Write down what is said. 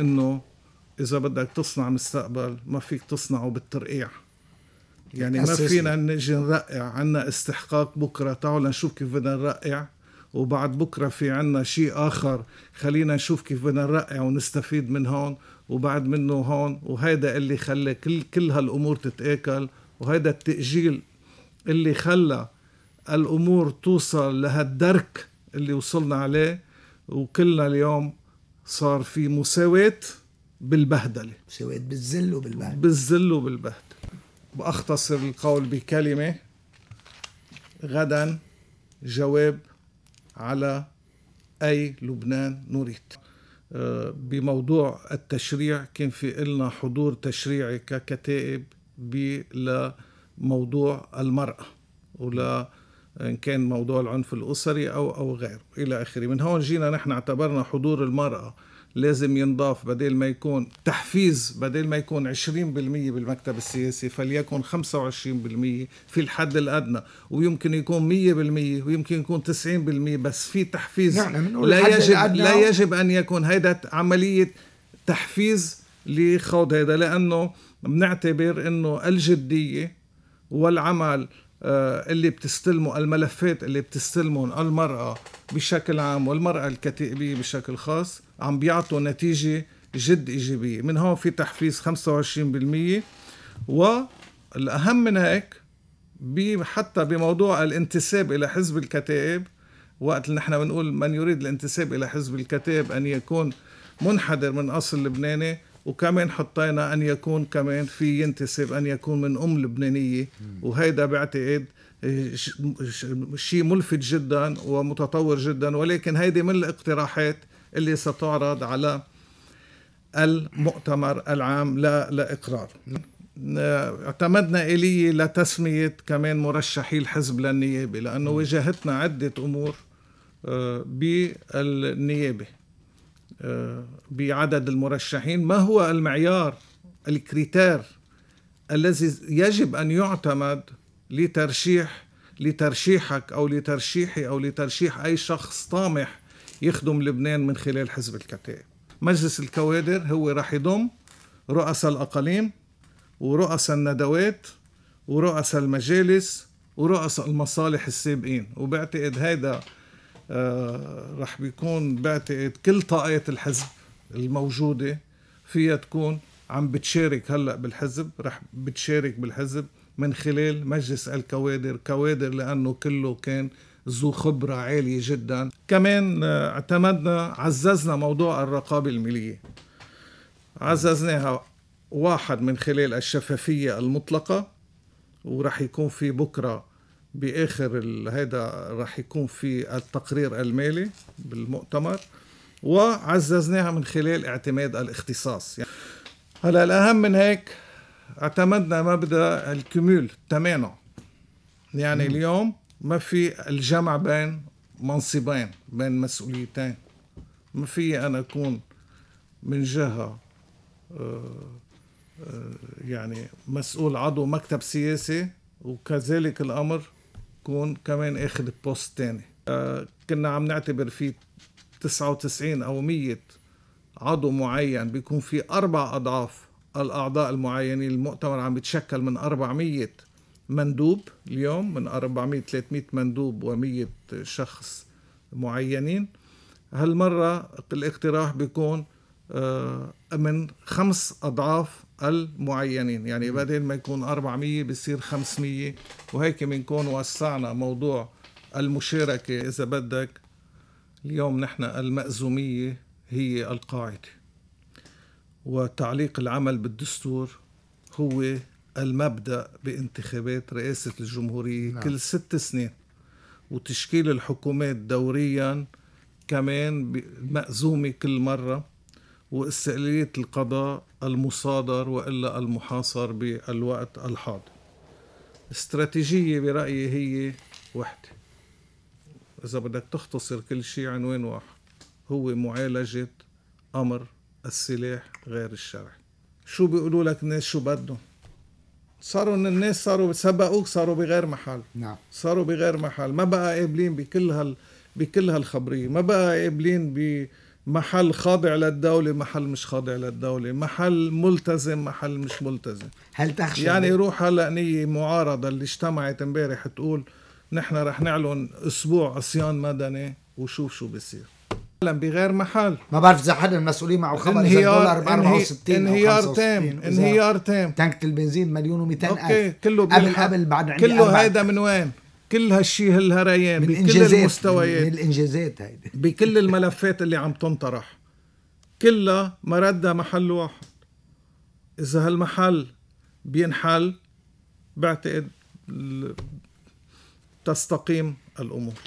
انه اذا بدك تصنع مستقبل ما فيك تصنعه بالترقيع يعني ما فينا نجي نرقع عنا استحقاق بكره تعالوا نشوف كيف بدنا نرقع وبعد بكره في عنا شيء اخر خلينا نشوف كيف بدنا نرقع ونستفيد من هون وبعد منه هون وهيدا اللي خلى كل كل هالامور تتاكل وهيدا التاجيل اللي خلى الامور توصل لهالدرك اللي وصلنا عليه وكلنا اليوم صار في مساواة بالبهدلة مساواة بالذل وبالبهدلة بالذل وبالبهدلة بأختصر القول بكلمة غدا جواب على أي لبنان نريد أه، بموضوع التشريع كان في إلنا حضور تشريعي ككتائب لموضوع المرأة ولا إن كان موضوع العنف الأسري أو أو غيره إلى آخره من هون جينا نحن اعتبرنا حضور المرأة لازم ينضاف بدل ما يكون تحفيز بدل ما يكون 20% بالمكتب السياسي فليكن 25% في الحد الادنى ويمكن يكون 100% ويمكن يكون 90% بس في تحفيز يعني لا يجب لا يجب ان يكون هيدا عمليه تحفيز لخوض هذا لانه بنعتبر انه الجديه والعمل آه، اللي بتستلمه الملفات اللي بتستلمهم المرأة بشكل عام والمرأة الكتائبية بشكل خاص عم بيعطوا نتيجة جد إيجابية من هون في تحفيز 25% والأهم من هيك حتى بموضوع الانتساب إلى حزب الكتائب وقت اللي نحن بنقول من يريد الانتساب إلى حزب الكتائب أن يكون منحدر من أصل لبناني وكمان حطينا أن يكون كمان في ينتسب أن يكون من أم لبنانية وهيدا بعتقد شيء ملفت جدا ومتطور جدا ولكن هيدي من الاقتراحات اللي ستعرض على المؤتمر العام لا لإقرار اعتمدنا آلية لتسمية كمان مرشحي الحزب للنيابة لأنه واجهتنا عدة أمور آه، بالنيابة بعدد المرشحين ما هو المعيار الكريتير الذي يجب أن يعتمد لترشيح لترشيحك أو لترشيحي أو لترشيح أي شخص طامح يخدم لبنان من خلال حزب الكتائب مجلس الكوادر هو راح يضم رؤساء الأقاليم ورؤساء الندوات ورؤساء المجالس ورؤساء المصالح السابقين وبعتقد هيدا آه، رح بيكون بعتقد كل طاقات الحزب الموجودة فيها تكون عم بتشارك هلأ بالحزب رح بتشارك بالحزب من خلال مجلس الكوادر كوادر لأنه كله كان ذو خبرة عالية جدا كمان آه، اعتمدنا عززنا موضوع الرقابة المالية عززناها واحد من خلال الشفافية المطلقة ورح يكون في بكرة باخر هذا راح يكون في التقرير المالي بالمؤتمر وعززناها من خلال اعتماد الاختصاص يعني هلا الاهم من هيك اعتمدنا مبدا الكمول التمانع يعني مم. اليوم ما في الجمع بين منصبين بين مسؤوليتين ما في انا اكون من جهه آه، آه، يعني مسؤول عضو مكتب سياسي وكذلك الامر كون كمان اخذ بوست تاني آه كنا عم نعتبر في 99 او 100 عضو معين بيكون في اربع اضعاف الاعضاء المعينين المؤتمر عم يتشكل من 400 مندوب اليوم من 400 300 مندوب و100 شخص معينين هالمره الاقتراح بيكون آه، من خمس أضعاف المعينين يعني بدل ما يكون 400 بصير 500 وهيك بنكون وسعنا موضوع المشاركة إذا بدك اليوم نحن المأزومية هي القاعدة وتعليق العمل بالدستور هو المبدأ بانتخابات رئاسة الجمهورية نعم. كل ست سنين وتشكيل الحكومات دوريا كمان مأزومة كل مرة واستقلالية القضاء المصادر وإلا المحاصر بالوقت الحاضر استراتيجية برأيي هي وحدة إذا بدك تختصر كل شيء عنوان واحد هو معالجة أمر السلاح غير الشرعي شو بيقولوا لك الناس شو بدهم صاروا ان الناس صاروا سبقوك صاروا بغير محل نعم صاروا بغير محل ما بقى قابلين بكل هال بكل هالخبريه ما بقى قابلين ب محل خاضع للدولة محل مش خاضع للدولة محل ملتزم محل مش ملتزم هل تخشى يعني روح هلا نية معارضة اللي اجتمعت امبارح تقول نحن رح نعلن اسبوع عصيان مدني وشوف شو بصير بغير محل ما بعرف اذا حدا المسؤولين معه خبر اذا دولار ب 64 انهيار تام انهيار تام تانكة البنزين مليون و200 الف اوكي كله قبل قبل بعد عندي كله هيدا من وين كل هالشيء هالهريان بكل المستويات من الانجازات هيدي بكل الملفات اللي عم تنطرح كلها مردها محل واحد اذا هالمحل بينحل بعتقد تستقيم الامور